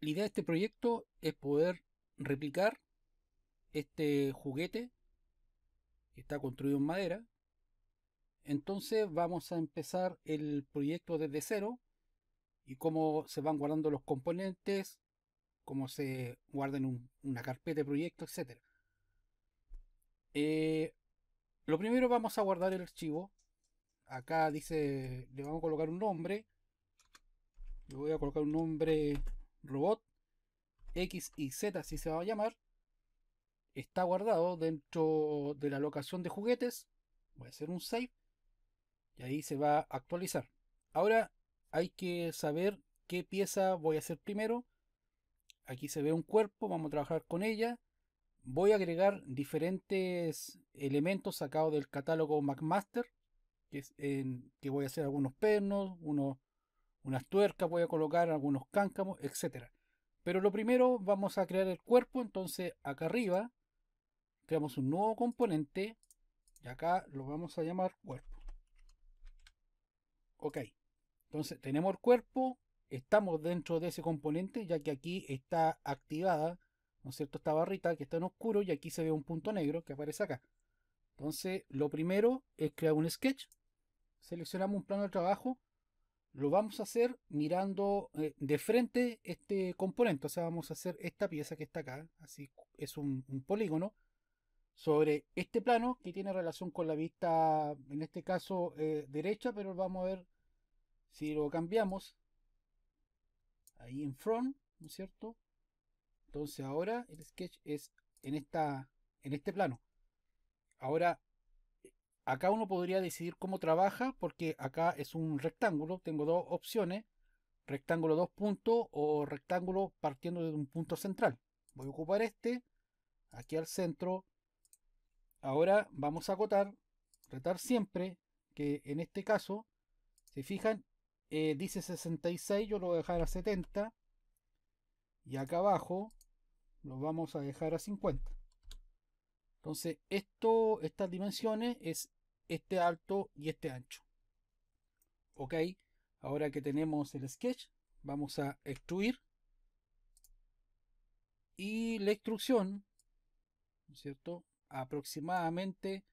la idea de este proyecto es poder replicar este juguete que está construido en madera. Entonces vamos a empezar el proyecto desde cero y cómo se van guardando los componentes, cómo se guardan en una carpeta de proyecto, etc. Eh, lo primero vamos a guardar el archivo. Acá dice, le vamos a colocar un nombre. Le voy a colocar un nombre robot X y Z, así se va a llamar, está guardado dentro de la locación de juguetes. Voy a hacer un save y ahí se va a actualizar. Ahora hay que saber qué pieza voy a hacer primero. Aquí se ve un cuerpo, vamos a trabajar con ella. Voy a agregar diferentes elementos sacados del catálogo McMaster, que, que voy a hacer algunos pernos, unos unas tuercas, voy a colocar algunos cáncamos, etc. Pero lo primero vamos a crear el cuerpo, entonces acá arriba creamos un nuevo componente y acá lo vamos a llamar cuerpo. Ok, entonces tenemos el cuerpo, estamos dentro de ese componente ya que aquí está activada, ¿no es cierto? Esta barrita que está en oscuro y aquí se ve un punto negro que aparece acá. Entonces lo primero es crear un sketch, seleccionamos un plano de trabajo, lo vamos a hacer mirando eh, de frente este componente. O sea, vamos a hacer esta pieza que está acá. Así es un, polígono. Sobre este plano que tiene relación con la vista, en este caso, eh, derecha. Pero vamos a ver si lo cambiamos. Ahí en front, ¿no es cierto? Entonces ahora el sketch es en, esta, en este plano. Ahora Acá uno podría decidir cómo trabaja porque acá es un rectángulo. Tengo dos opciones. Rectángulo dos puntos o rectángulo partiendo de un punto central. Voy a ocupar este. Aquí al centro. Ahora vamos a acotar. Retar siempre. Que en este caso, se fijan, eh, dice 66. Yo lo voy a dejar a 70. Y acá abajo lo vamos a dejar a 50. Entonces, esto, estas dimensiones es este alto y este ancho. Ok, ahora que tenemos el sketch, vamos a extruir. Y la extrusión, cierto? Aproximadamente,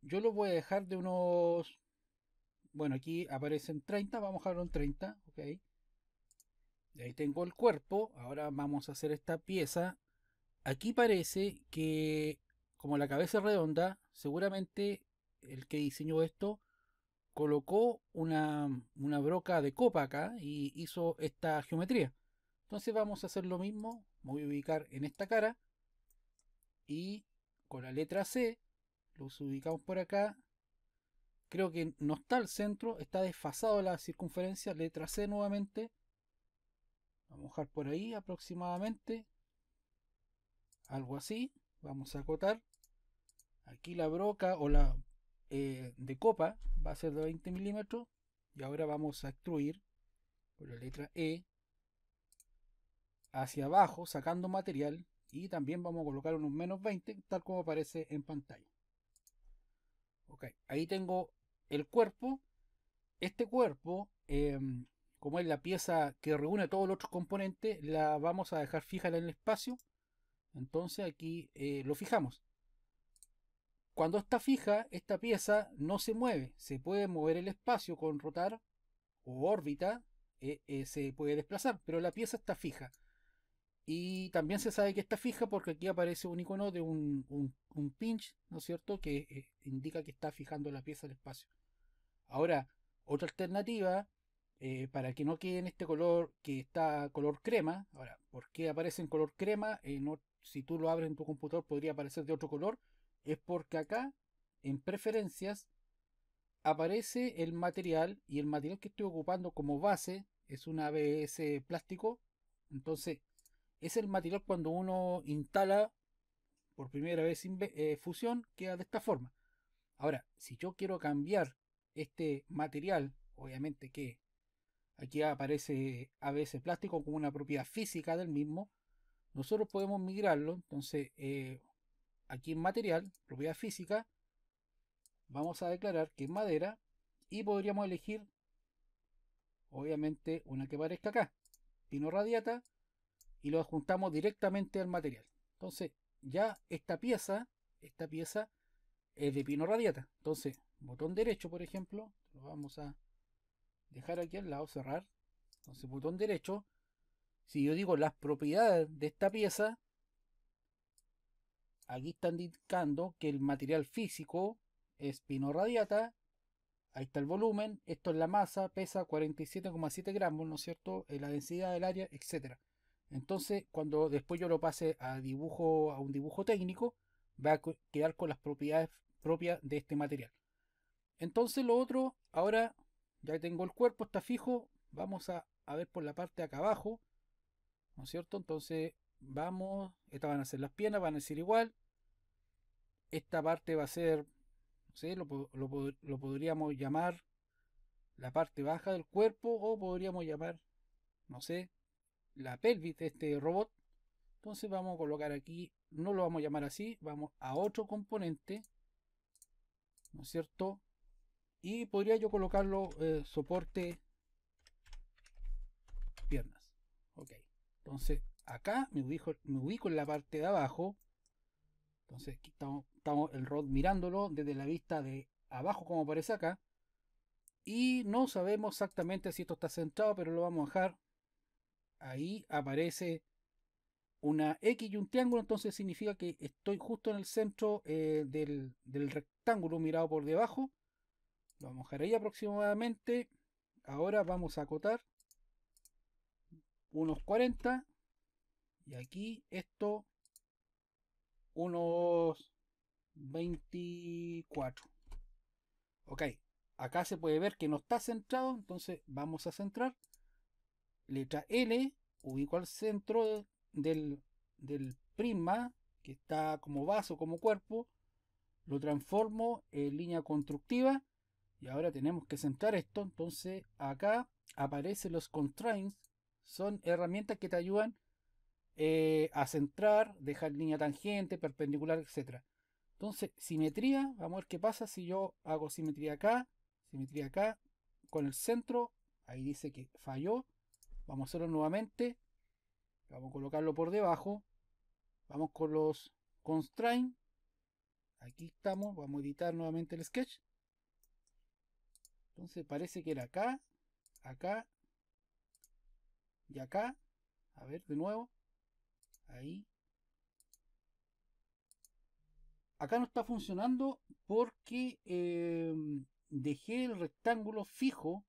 yo lo voy a dejar de unos... Bueno, aquí aparecen 30, vamos a dejarlo en 30, ok. Y ahí tengo el cuerpo, ahora vamos a hacer esta pieza Aquí parece que, como la cabeza es redonda, seguramente el que diseñó esto colocó una, broca de copa acá y hizo esta geometría. Entonces vamos a hacer lo mismo, me voy a ubicar en esta cara y con la letra C los ubicamos por acá. Creo que no está al centro, está desfasado la circunferencia, letra C nuevamente. Vamos a mojar por ahí aproximadamente algo así. Vamos a acotar. Aquí la broca o la eh, de copa va a ser de 20 milímetros. Y ahora vamos a extruir con la letra E hacia abajo, sacando material. Y también vamos a colocar unos menos 20, tal como aparece en pantalla. Ok, ahí tengo el cuerpo. Este cuerpo, em, como es la pieza que reúne todos los otros componentes, la vamos a dejar fija en el espacio entonces aquí eh, lo fijamos. Cuando está fija, esta pieza no se mueve. Se puede mover el espacio con rotar o órbita. Eh, eh, se puede desplazar, pero la pieza está fija. Y también se sabe que está fija porque aquí aparece un icono de un, pinch, ¿no es cierto?, que indica que está fijando la pieza al espacio. Ahora, otra alternativa para que no quede en este color que está color crema. Ahora, ¿por qué aparece en color crema? En, si tú lo abres en tu computador podría aparecer de otro color, es porque acá en preferencias aparece el material y el material que estoy ocupando como base es un ABS plástico. Entonces es el material cuando uno instala por primera vez eh, fusión queda de esta forma. Ahora, si yo quiero cambiar este material, obviamente que aquí aparece ABS plástico como una propiedad física del mismo, nosotros podemos migrarlo. Entonces, eh, aquí en material, propiedad física, vamos a declarar que es madera y podríamos elegir, obviamente, una que parezca acá, pino radiata, y lo adjuntamos directamente al material. Entonces, ya esta pieza, esta pieza es de pino radiata. Entonces, botón derecho, por ejemplo, lo vamos a dejar aquí al lado, cerrar. Entonces, botón derecho, si yo digo las propiedades de esta pieza, aquí están indicando que el material físico es pino radiata, ahí está el volumen, esto es la masa, pesa 47,7 gramos, ¿no es cierto? Eh, la densidad del área, etc. Entonces, cuando después yo lo pase a dibujo, a un dibujo técnico, va a quedar con las propiedades propias de este material. Entonces lo otro, ahora ya tengo el cuerpo, está fijo, vamos a, a ver por la parte de acá abajo, ¿No es cierto? Entonces, vamos, estas van a ser las piernas, van a ser igual. Esta parte va a ser, sé lo, lo, lo podríamos llamar la parte baja del cuerpo o podríamos llamar, no sé, la pelvis de este robot. Entonces vamos a colocar aquí, no lo vamos a llamar así, vamos a otro componente, ¿no es cierto? Y podría yo colocarlo eh, soporte piernas. Ok. Entonces, acá me ubico, en la parte de abajo. Entonces, aquí estamos, el rod mirándolo desde la vista de abajo, como aparece acá. Y no sabemos exactamente si esto está centrado, pero lo vamos a dejar. Ahí aparece una X y un triángulo, entonces significa que estoy justo en el centro eh, del, del, rectángulo mirado por debajo. Lo vamos a dejar ahí aproximadamente. Ahora vamos a acotar unos 40 y aquí esto unos 24 ok acá se puede ver que no está centrado entonces vamos a centrar letra L ubico al centro del, del prisma que está como vaso como cuerpo lo transformo en línea constructiva y ahora tenemos que centrar esto entonces acá aparecen los constraints son herramientas que te ayudan eh, a centrar, dejar línea tangente, perpendicular, etc. Entonces, simetría, vamos a ver qué pasa si yo hago simetría acá, simetría acá, con el centro, ahí dice que falló, vamos a hacerlo nuevamente, vamos a colocarlo por debajo, vamos con los constraints, aquí estamos, vamos a editar nuevamente el sketch, entonces parece que era acá, acá y acá, a ver, de nuevo. Ahí. Acá no está funcionando porque em, dejé el rectángulo fijo.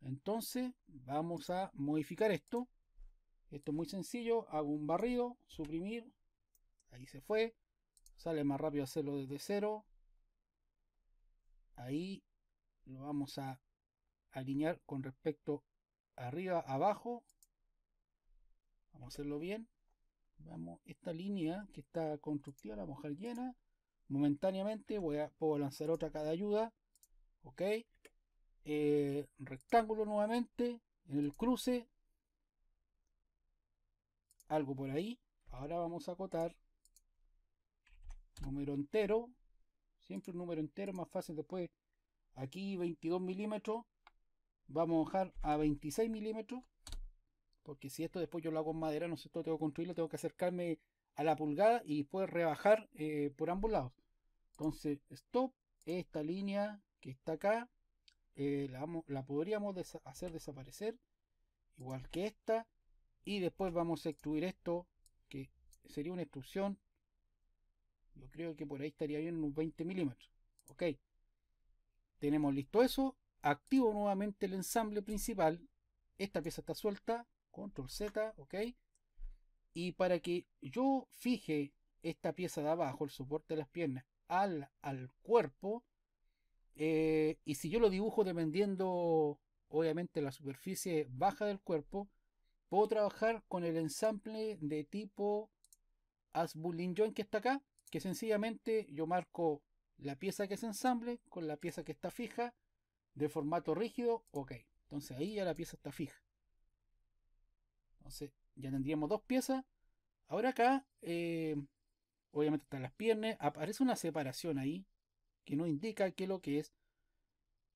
Entonces vamos a modificar esto. Esto es muy sencillo. Hago un barrido, suprimir. Ahí se fue. Sale más rápido hacerlo desde cero. Ahí lo vamos a alinear con respecto arriba, abajo. Vamos a hacerlo bien. Vamos, esta línea que está constructiva la vamos a dejar llena. Momentáneamente voy a, puedo lanzar otra cada ayuda. Ok. Eh, rectángulo nuevamente. En el cruce. Algo por ahí. Ahora vamos a acotar. Número entero. Siempre un número entero más fácil después. Aquí 22 milímetros. Vamos a bajar a 26 milímetros. Porque si esto después yo lo hago en madera, no sé, esto tengo que construirlo, tengo que acercarme a la pulgada y puede rebajar eh, por ambos lados. Entonces, stop, esta línea que está acá, eh, la, la, podríamos hacer desaparecer, igual que esta. Y después vamos a extruir esto, que sería una extrusión. Yo creo que por ahí estaría bien unos 20 milímetros. Ok. Tenemos listo eso. Activo nuevamente el ensamble principal. Esta pieza está suelta control Z, ok. Y para que yo fije esta pieza de abajo, el soporte de las piernas, al, al cuerpo, eh, y si yo lo dibujo dependiendo, obviamente, la superficie baja del cuerpo, puedo trabajar con el ensamble de tipo as que está acá, que sencillamente yo marco la pieza que se ensamble con la pieza que está fija de formato rígido, ok. Entonces ahí ya la pieza está fija. Entonces ya tendríamos dos piezas. Ahora acá, eh, obviamente están las piernas. Aparece una separación ahí que no indica qué es lo que es.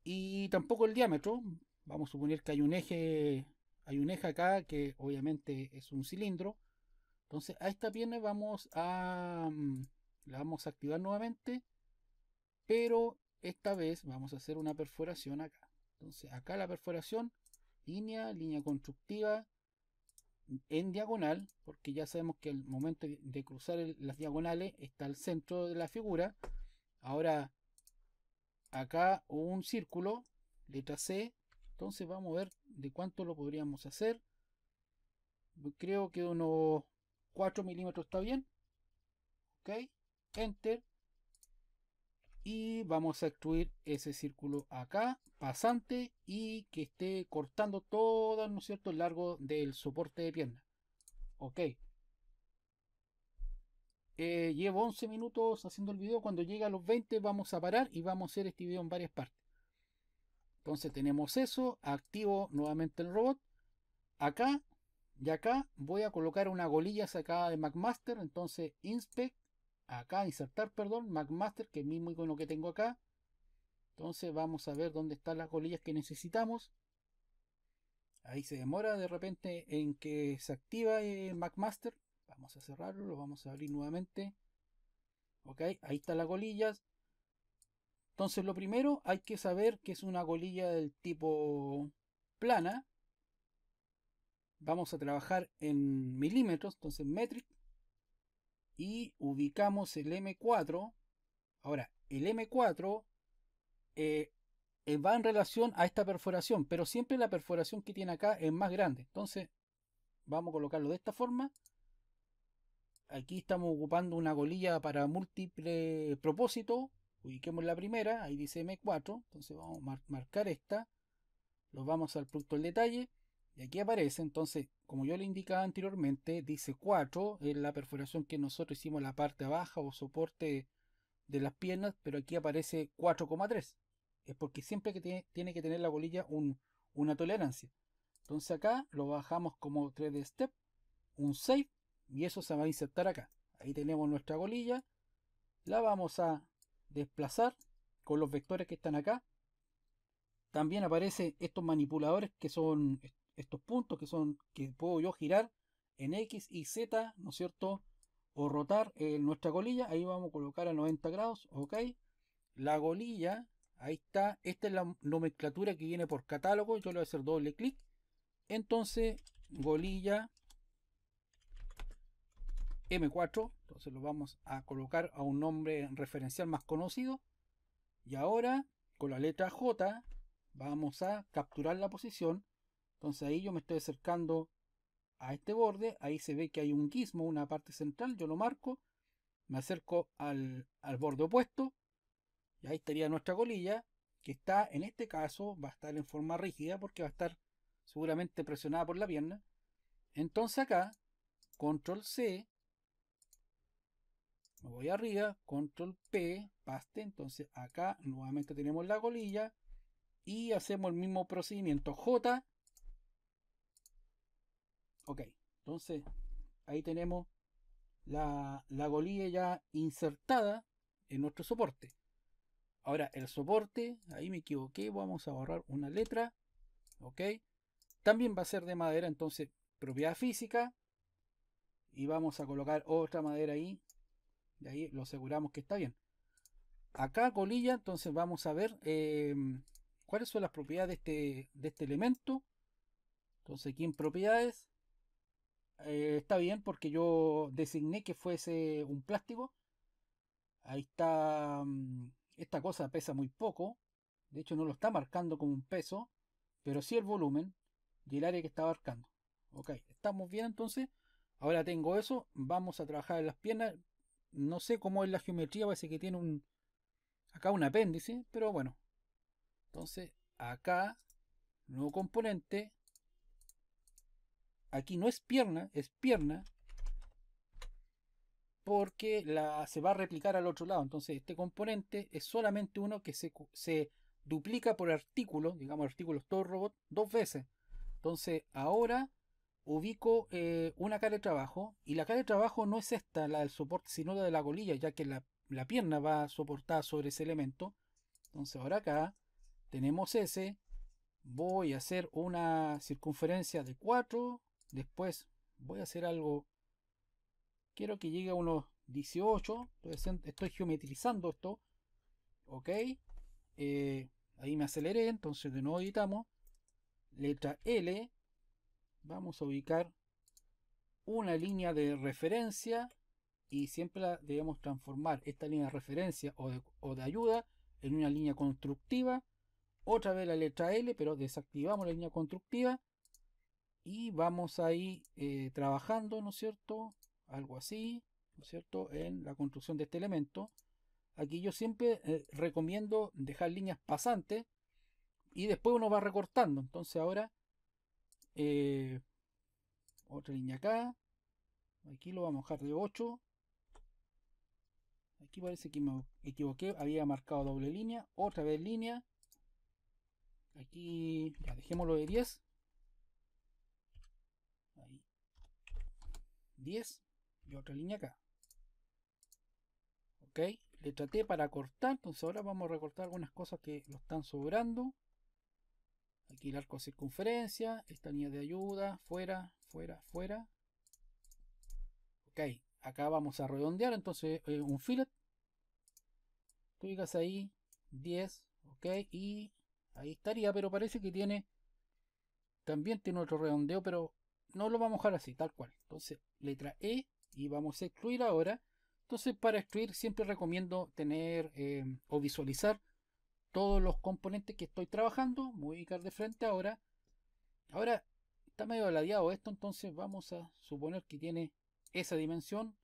Y tampoco el diámetro. Vamos a suponer que hay un eje, hay un eje acá que obviamente es un cilindro. Entonces a esta pierna vamos a mm, la vamos a activar nuevamente, pero esta vez vamos a hacer una perforación acá. Entonces acá la perforación, línea, línea constructiva, en diagonal, porque ya sabemos que el momento de cruzar las diagonales está al centro de la figura. Ahora, acá un círculo, letra C. Entonces vamos a ver de cuánto lo podríamos hacer. Creo que unos 4 milímetros está bien. Ok, enter y vamos a excluir ese círculo acá pasante y que esté cortando todo ¿no es cierto? el largo del soporte de pierna ok eh, llevo 11 minutos haciendo el video cuando llegue a los 20 vamos a parar y vamos a hacer este video en varias partes entonces tenemos eso activo nuevamente el robot acá y acá voy a colocar una golilla sacada de McMaster entonces inspect acá insertar, perdón, MacMaster, que es el mismo icono que tengo acá. Entonces vamos a ver dónde están las colillas que necesitamos. Ahí se demora de repente en que se activa el eh, MacMaster. Vamos a cerrarlo, lo vamos a abrir nuevamente. Ok, ahí están las colillas. Entonces lo primero hay que saber que es una colilla del tipo plana. Vamos a trabajar en milímetros, entonces metric y ubicamos el M4. Ahora, el M4 eh, eh, va en relación a esta perforación, pero siempre la perforación que tiene acá es más grande. Entonces, vamos a colocarlo de esta forma. Aquí estamos ocupando una golilla para múltiple propósito. Ubiquemos la primera, ahí dice M4, entonces vamos a marcar esta. Lo vamos al producto del detalle. Y aquí aparece, entonces, como yo le indicaba anteriormente, dice 4, es la perforación que nosotros hicimos la parte baja o soporte de las piernas, pero aquí aparece 4,3. Es porque siempre que tiene, que tener la bolilla una tolerancia. Entonces acá lo bajamos como 3 de step, un save, y eso se va a insertar acá. Ahí tenemos nuestra bolilla, la vamos a desplazar con los vectores que están acá. También aparecen estos manipuladores que son estos puntos que son que puedo yo girar en X y Z, ¿no es cierto? O rotar en eh, nuestra golilla ahí vamos a colocar a 90 grados, ok. La golilla, ahí está, esta es la nomenclatura que viene por catálogo, yo le voy a hacer doble clic. Entonces, golilla M4, entonces lo vamos a colocar a un nombre referencial más conocido. Y ahora, con la letra J, vamos a capturar la posición entonces ahí yo me estoy acercando a este borde, ahí se ve que hay un guismo, una parte central, yo lo marco, me acerco al, al borde opuesto, y ahí estaría nuestra colilla, que está en este caso, va a estar en forma rígida porque va a estar seguramente presionada por la pierna. Entonces acá, control C, me voy arriba, control P, paste, entonces acá nuevamente tenemos la colilla y hacemos el mismo procedimiento J, Ok, entonces ahí tenemos la, la golilla ya insertada en nuestro soporte. Ahora el soporte, ahí me equivoqué, vamos a borrar una letra. Ok, también va a ser de madera, entonces propiedad física. Y vamos a colocar otra madera ahí. de ahí lo aseguramos que está bien. Acá colilla, entonces vamos a ver em, cuáles son las propiedades de este, de este elemento. Entonces aquí en propiedades eh, está bien porque yo designé que fuese un plástico. Ahí está. Mm, esta cosa pesa muy poco. De hecho, no lo está marcando como un peso, pero sí el volumen y el área que está abarcando. Ok, estamos bien entonces. Ahora tengo eso. Vamos a trabajar en las piernas. No sé cómo es la geometría, parece que tiene un. Acá un apéndice, pero bueno. Entonces, acá, nuevo componente, aquí no es pierna, es pierna, porque la, se va a replicar al otro lado. Entonces este componente es solamente uno que se, duplica por artículo, digamos artículos todo robot, dos veces. Entonces ahora ubico eh, una cara de trabajo y la cara de trabajo no es esta, la del soporte, sino la de la colilla, ya que la, la pierna va soportada sobre ese elemento. Entonces ahora acá tenemos ese. Voy a hacer una circunferencia de 4 Después voy a hacer algo. Quiero que llegue a unos 18. estoy geometrizando esto. Ok. Eh, ahí me aceleré. Entonces de nuevo editamos. Letra L. Vamos a ubicar una línea de referencia. Y siempre la debemos transformar esta línea de referencia o de ayuda en una línea constructiva. Otra vez la letra L, pero desactivamos la línea constructiva y vamos a ir eh, trabajando, ¿no es cierto? Algo así, ¿no es cierto? En la construcción de este elemento. Aquí yo siempre eh, recomiendo dejar líneas pasantes y después uno va recortando. Entonces ahora, eh, otra línea acá. Aquí lo vamos a dejar de 8. Aquí parece que me equivoqué, había marcado doble línea. Otra vez línea. Aquí ya dejémoslo de 10. 10 y otra línea acá. Ok, le traté para cortar, entonces ahora vamos a recortar algunas cosas que lo están sobrando. Aquí el arco de circunferencia, esta línea de ayuda, fuera, fuera, fuera. Ok, acá vamos a redondear, entonces eh, un fillet. Tú digas ahí, 10, ok, y ahí estaría, pero parece que tiene, también tiene otro redondeo, pero no lo vamos a dejar así, tal cual. Entonces, letra E y vamos a excluir ahora. Entonces, para excluir siempre recomiendo tener em, o visualizar todos los componentes que estoy trabajando. voy a ubicar de frente ahora. Ahora está medio aladeado esto, entonces vamos a suponer que tiene esa dimensión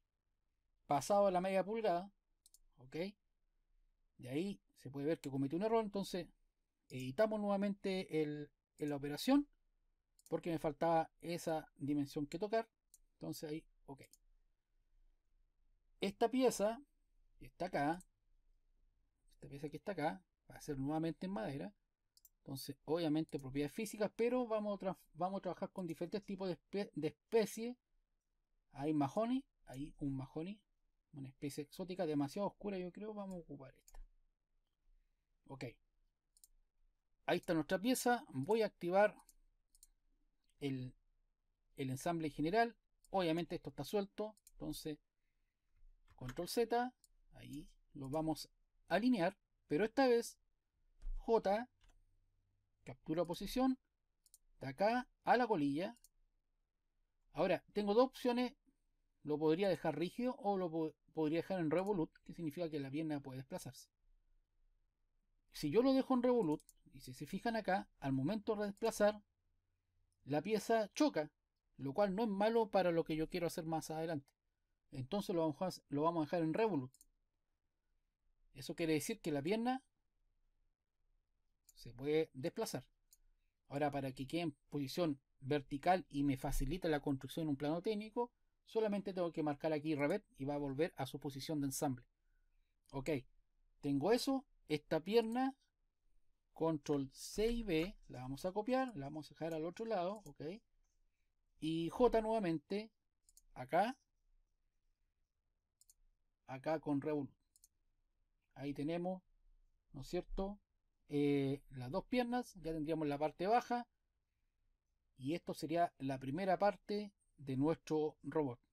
pasado a la media pulgada. ¿Ok? De ahí se puede ver que cometí un error, entonces editamos nuevamente el, la operación porque me faltaba esa dimensión que tocar. Entonces ahí, ok. Esta pieza, que está acá, esta pieza que está acá, va a ser nuevamente en madera. Entonces, obviamente propiedades físicas, pero vamos a, vamos a trabajar con diferentes tipos de, especies. Hay majoni. hay un majoni, una especie exótica demasiado oscura, yo creo. Vamos a ocupar esta. Ok. Ahí está nuestra pieza. Voy a activar el, ensamble general. Obviamente esto está suelto, entonces control Z, ahí lo vamos a alinear, pero esta vez J, captura posición, de acá a la colilla. Ahora, tengo dos opciones, lo podría dejar rígido o lo podría dejar en revolut, que significa que la pierna puede desplazarse. Si yo lo dejo en revolut, y si se fijan acá, al momento de desplazar, la pieza choca, lo cual no es malo para lo que yo quiero hacer más adelante. Entonces lo vamos a, lo vamos a dejar en Revolut. Eso quiere decir que la pierna se puede desplazar. Ahora, para que quede en posición vertical y me facilita la construcción en un plano técnico, solamente tengo que marcar aquí Revet y va a volver a su posición de ensamble. Ok, tengo eso, esta pierna Control C y B, la vamos a copiar, la vamos a dejar al otro lado, ok. Y J nuevamente, acá, acá con Revolut. Ahí tenemos, ¿no es cierto? Eh, las dos piernas, ya tendríamos la parte baja. Y esto sería la primera parte de nuestro robot.